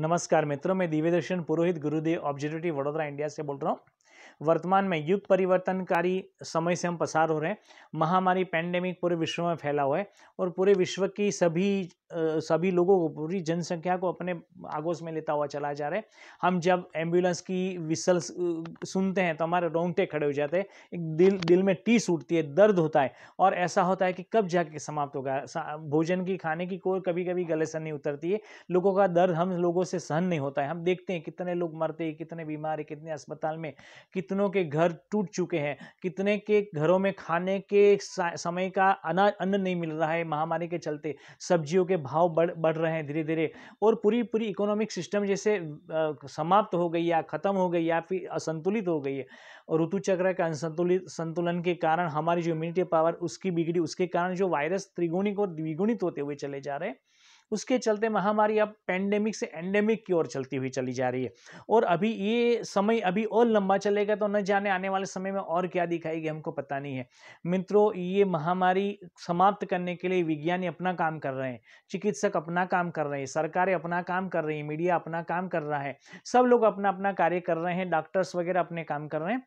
नमस्कार मित्रों मैं दिव्यदर्शन पुरोहित गुरुदेव ऑब्जर्वेटिव वडोदरा इंडिया से बोल रहा हूँ वर्तमान में युग परिवर्तनकारी समय से हम पसार हो रहे हैं महामारी पैंडेमिक पूरे विश्व में फैला हुआ है और पूरे विश्व की सभी सभी लोगों को पूरी जनसंख्या को अपने आगोश में लेता हुआ चला जा रहा है हम जब एम्बुलेंस की विसल सुनते हैं तो हमारे रोंगटे खड़े हो जाते हैं एक दिल दिल में टीस उठती है दर्द होता है और ऐसा होता है कि कब जाके समाप्त होगा भोजन की खाने की कोर कभी कभी गले से नहीं उतरती है लोगों का दर्द हम लोगों से सहन नहीं होता है हम देखते हैं कितने लोग मरते हैं कितने बीमार है कितने अस्पताल में कितनों के घर टूट चुके हैं कितने के घरों में खाने के समय का अनाज अन्न नहीं मिल रहा है महामारी के चलते सब्जियों के भाव बढ़ बढ़ रहे हैं धीरे धीरे और पूरी पूरी इकोनॉमिक सिस्टम जैसे समाप्त हो गई या ख़त्म हो गई या फिर असंतुलित हो गई है और ऋतु चक्र का असंतुलित संतुलन के कारण हमारी जो इम्यूनिटी पावर उसकी बिगड़ी उसके कारण जो वायरस त्रिगुणिक और द्विगुणित होते हुए चले जा रहे हैं उसके चलते महामारी अब पैंडेमिक से एंडेमिक की ओर चलती हुई चली जा रही है और अभी ये समय अभी और लंबा चलेगा तो न जाने आने वाले समय में और क्या दिखाएगी हमको पता नहीं है मित्रों ये महामारी समाप्त करने के लिए विज्ञानी अपना काम कर रहे हैं चिकित्सक अपना काम कर रहे हैं सरकारें अपना काम कर रही है मीडिया अपना काम कर रहा है सब लोग अपना अपना कार्य कर रहे हैं डॉक्टर्स वगैरह अपने काम कर रहे हैं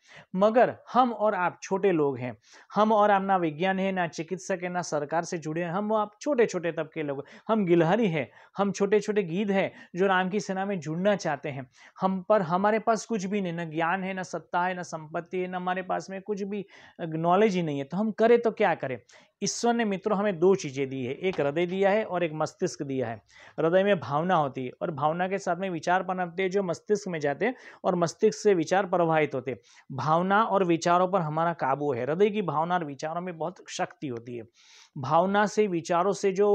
मगर हम और आप छोटे लोग हैं हम और आप ना विज्ञान है ना चिकित्सक है ना सरकार से जुड़े हैं हम आप छोटे छोटे तबके लोग हम गिलहर हमारी है हम छोटे छोटे गीत हैं जो राम की सेना में जुड़ना चाहते हैं हम पर हमारे पास कुछ भी नहीं ना ज्ञान है ना सत्ता है ना संपत्ति है ना हमारे पास में कुछ भी नॉलेज ही नहीं है तो हम करें तो क्या करें ईश्वर ने मित्रों हमें दो चीज़ें दी है एक हृदय दिया है और एक मस्तिष्क दिया है हृदय में भावना होती है और भावना के साथ में विचार पनपते हैं जो मस्तिष्क में जाते हैं और मस्तिष्क से विचार प्रवाहित होते हैं भावना और विचारों पर हमारा काबू है हृदय की भावना और विचारों में बहुत शक्ति होती है भावना से विचारों से जो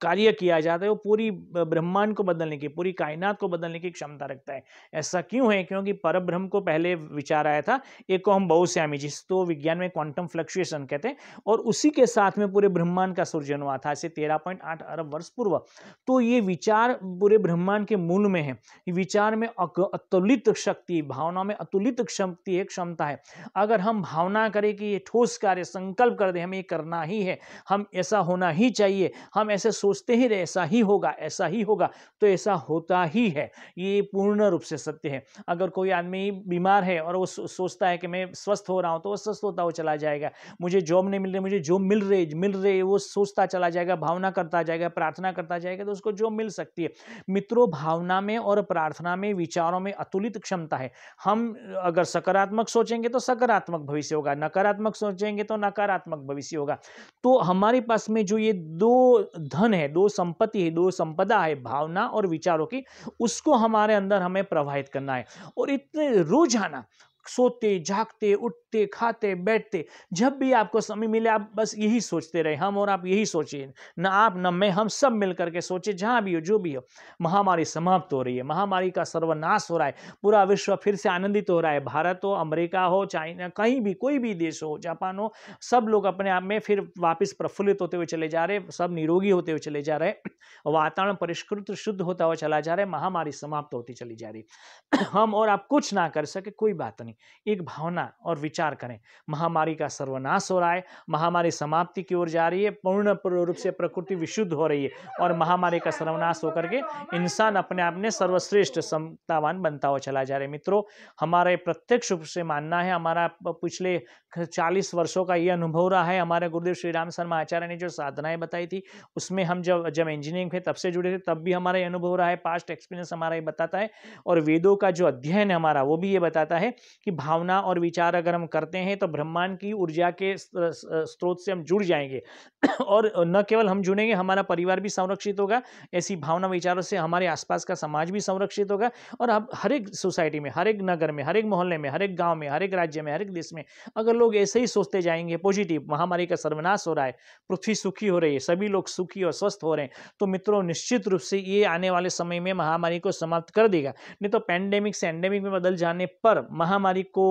कार्य किया जाता है वो पूरी ब्रह्मांड को बदलने की पूरी कायनात को बदलने की क्षमता रखता है ऐसा क्यों है क्योंकि पर ब्रह्म को पहले विचार आया था एक को हम बहुश्यामी तो विज्ञान में क्वांटम फ्लक्चुएशन कहते हैं और उसी के साथ में पूरे ब्रह्मांड का सृजन हुआ था ऐसे तेरह पॉइंट आठ अरब वर्ष पूर्व तो ये विचार पूरे ब्रह्मांड के मूल में है विचार में अतुलित शक्ति भावना में अतुलित शक्ति है क्षमता है अगर हम भावना करें कि ये ठोस कार्य संकल्प कर दे हमें ये करना ही है हम ऐसा होना ही चाहिए हम ऐसे सोचते हैं ऐसा ही होगा ऐसा ही होगा तो ऐसा होता ही है ये पूर्ण रूप से सत्य है अगर कोई आदमी बीमार है और वो सोचता है कि मैं स्वस्थ हो रहा हूँ तो वो स्वस्थ होता हुआ चला जाएगा मुझे जॉब नहीं मिल रही मुझे जॉब मिल रही मिल रही वो सोचता चला जाएगा भावना करता जाएगा प्रार्थना करता जाएगा तो उसको जॉब मिल सकती है मित्रों भावना में और प्रार्थना में विचारों में अतुलित क्षमता है हम अगर सकारात्मक सोचेंगे तो सकारात्मक भविष्य होगा नकारात्मक सोचेंगे तो नकारात्मक भविष्य होगा तो हमारे पास में जो ये दो धन है दो संपत्ति है दो संपदा है भावना और विचारों की उसको हमारे अंदर हमें प्रवाहित करना है और इतने रोजाना सोते जागते उठते उठते खाते बैठते जब भी आपको समय मिले आप बस यही सोचते रहे हम और आप यही सोचिए ना आप ना मैं हम सब मिल करके सोचे जहाँ भी हो जो भी हो महामारी समाप्त हो रही है महामारी का सर्वनाश हो रहा है पूरा विश्व फिर से आनंदित हो रहा है भारत हो अमरीका हो चाइना कहीं भी कोई भी देश हो जापान हो सब लोग अपने आप में फिर वापिस प्रफुल्लित होते हुए चले जा रहे सब निरोगी होते हुए चले जा रहे वातावरण परिष्कृत शुद्ध होता हुआ चला जा रहा है महामारी समाप्त होती चली जा रही हम और आप कुछ ना कर सके कोई बात नहीं एक भावना और विचार विचार करें महामारी का सर्वनाश हो रहा है महामारी समाप्ति की ओर जा रही है पूर्ण रूप से प्रकृति विशुद्ध हो रही है और महामारी का सर्वनाश होकर के इंसान अपने आप में सर्वश्रेष्ठ समतावान बनता हुआ चला जा रहा है मित्रों हमारे प्रत्यक्ष रूप से मानना है हमारा पिछले चालीस वर्षों का ये अनुभव रहा है हमारे गुरुदेव श्री राम शर्मा आचार्य ने जो साधनाएं बताई थी उसमें हम जब जब इंजीनियरिंग थे तब से जुड़े थे तब भी हमारा अनुभव रहा है पास्ट एक्सपीरियंस हमारा ये बताता है और वेदों का जो अध्ययन है हमारा वो भी ये बताता है कि भावना और विचार अगर हम करते हैं तो ब्रह्मांड की ऊर्जा के स्रोत से हम जुड़ जाएंगे और न केवल हम जुड़ेंगे हमारा परिवार भी संरक्षित होगा ऐसी भावना विचारों से हमारे आसपास का समाज भी संरक्षित होगा और अब हर एक सोसाइटी में हर एक नगर में हर एक मोहल्ले में हर एक गाँव में हर एक राज्य में हर एक देश में अगर लोग ऐसे ही सोचते जाएंगे पॉजिटिव महामारी का सर्वनाश हो रहा है पृथ्वी सुखी हो रही है सभी लोग सुखी और स्वस्थ हो रहे हैं तो मित्रों निश्चित रूप से ये आने वाले समय में महामारी को समाप्त कर देगा नहीं तो पैंडेमिक से एंडेमिक में बदल जाने पर महामारी को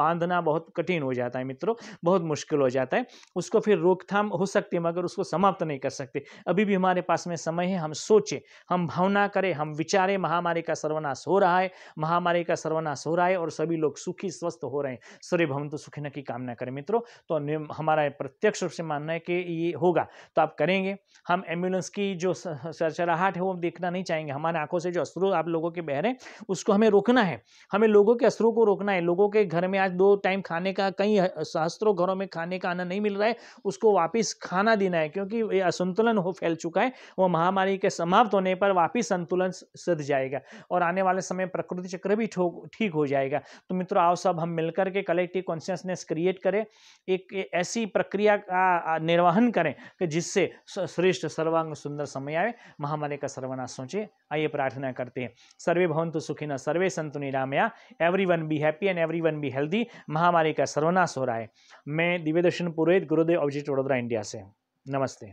बांधना बहुत कठिन हो जाता है मित्रों बहुत मुश्किल हो जाता है उसको फिर रोकथाम हो सकती है मगर उसको समाप्त नहीं कर सकते अभी भी हमारे पास में समय है हम सोचें हम भावना करें हम विचारें महामारी का सर्वनाश हो रहा है महामारी का सर्वनाश हो रहा है और सभी लोग सुखी स्वस्थ हो रहे हैं सूर्य भवन तो सुखी न की कामना करें मित्रों तो हमारा प्रत्यक्ष रूप से मानना है कि ये होगा तो आप करेंगे हम एम्बुलेंस की जो चरचराहट है वो देखना नहीं चाहेंगे हमारे आंखों से जो अश्रु आप लोगों के बह रहे हैं उसको हमें रोकना है हमें लोगों के अश्रु को रोकना है लोगों के घर में आज दो टाइम खाने का कई सहस्त्रों घरों में खाने का आनंद नहीं मिल रहा है उसको वापिस खाना देना है क्योंकि ये असंतुलन हो फैल चुका है वो महामारी के समाप्त होने पर वापिस संतुलन सद जाएगा और आने वाले समय प्रकृति चक्र भी ठीक हो जाएगा तो मित्रों आओ सब हम मिलकर के कलेक्टिव कॉन्शियसनेस क्रिएट करें एक ऐसी प्रक्रिया का निर्वहन करें कि जिससे श्रेष्ठ सर्वांग सुंदर समय आए महामारी का सर्वनाश सोचे आइए प्रार्थना करते हैं सर्वे भवंतु सुखिन सर्वे संतु निरामया everyone be happy and everyone be healthy महामारी हमारी का सर्वनाश हो रहा है मैं दिव्य दर्शन पुरोहित गुरुदेव अभिजीत वडोदरा इंडिया से नमस्ते